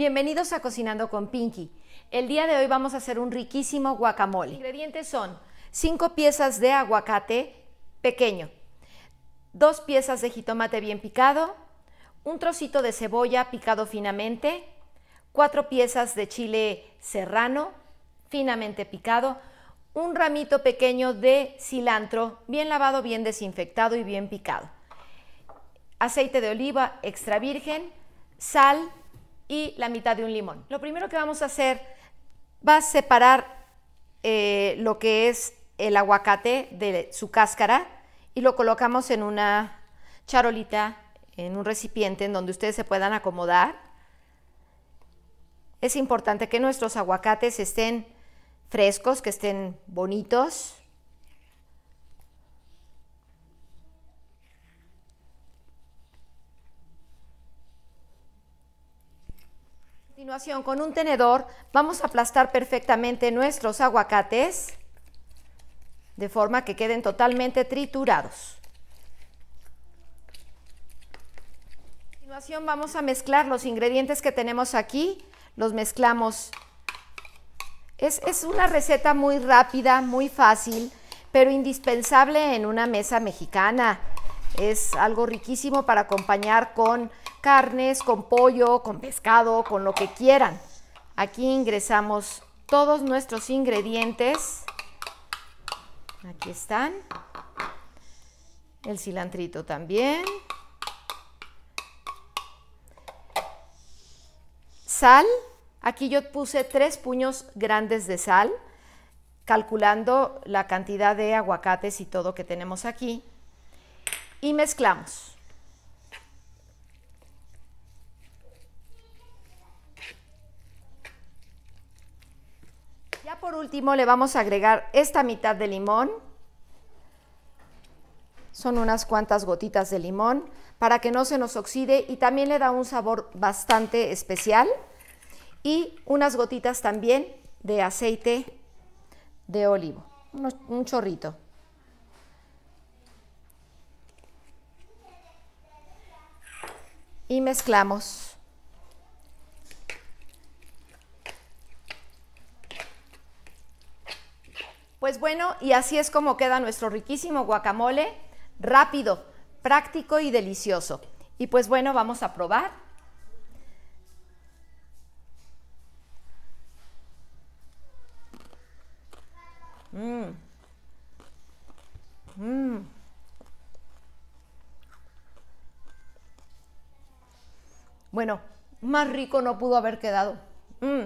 Bienvenidos a Cocinando con Pinky. El día de hoy vamos a hacer un riquísimo guacamole. Los ingredientes son 5 piezas de aguacate pequeño, 2 piezas de jitomate bien picado, un trocito de cebolla picado finamente, 4 piezas de chile serrano finamente picado, un ramito pequeño de cilantro bien lavado, bien desinfectado y bien picado, aceite de oliva extra virgen, sal, y la mitad de un limón. Lo primero que vamos a hacer va a separar eh, lo que es el aguacate de su cáscara y lo colocamos en una charolita, en un recipiente en donde ustedes se puedan acomodar. Es importante que nuestros aguacates estén frescos, que estén bonitos, con un tenedor, vamos a aplastar perfectamente nuestros aguacates de forma que queden totalmente triturados. A continuación vamos a mezclar los ingredientes que tenemos aquí, los mezclamos. es una receta muy rápida, muy fácil, pero indispensable en una mesa mexicana es algo riquísimo para acompañar con carnes, con pollo, con pescado, con lo que quieran. Aquí ingresamos todos nuestros ingredientes. Aquí están. El cilantrito también. Sal. Aquí yo puse tres puños grandes de sal, calculando la cantidad de aguacates y todo que tenemos aquí y mezclamos. Ya por último le vamos a agregar esta mitad de limón. Son unas cuantas gotitas de limón para que no se nos oxide y también le da un sabor bastante especial. Y unas gotitas también de aceite de olivo, un chorrito. mezclamos. Pues bueno, y así es como queda nuestro riquísimo guacamole, rápido, práctico y delicioso. Y pues bueno, vamos a probar. Mmm. Bueno, más rico no pudo haber quedado. Mmm,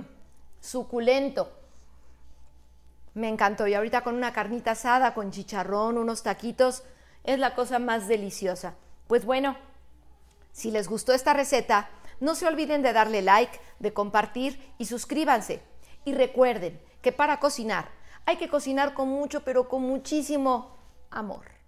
suculento. Me encantó. Y ahorita con una carnita asada, con chicharrón, unos taquitos, es la cosa más deliciosa. Pues bueno, si les gustó esta receta, no se olviden de darle like, de compartir y suscríbanse. Y recuerden que para cocinar hay que cocinar con mucho, pero con muchísimo amor.